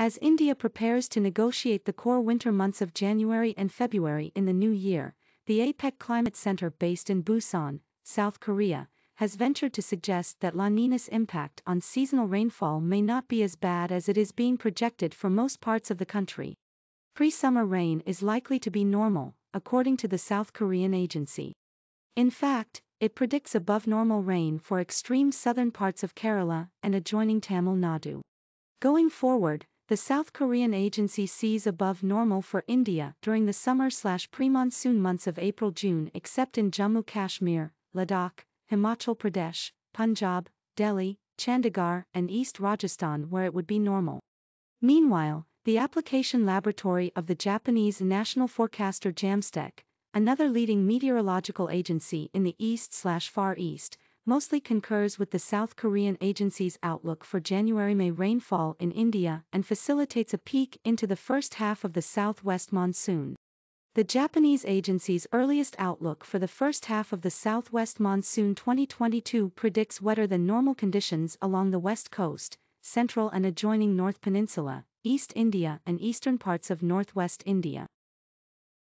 As India prepares to negotiate the core winter months of January and February in the new year, the APEC Climate Center based in Busan, South Korea, has ventured to suggest that La Nina's impact on seasonal rainfall may not be as bad as it is being projected for most parts of the country. Pre-summer rain is likely to be normal, according to the South Korean agency. In fact, it predicts above normal rain for extreme southern parts of Kerala and adjoining Tamil Nadu. Going forward, the South Korean agency sees above normal for India during the summer slash pre-monsoon months of April-June except in Jammu Kashmir, Ladakh, Himachal Pradesh, Punjab, Delhi, Chandigarh and East Rajasthan where it would be normal. Meanwhile, the application laboratory of the Japanese national forecaster JAMSTEC, another leading meteorological agency in the East slash Far East, mostly concurs with the South Korean agency's outlook for January May rainfall in India and facilitates a peek into the first half of the southwest monsoon. The Japanese agency's earliest outlook for the first half of the southwest monsoon 2022 predicts wetter than normal conditions along the west coast, central and adjoining North Peninsula, East India, and eastern parts of northwest India.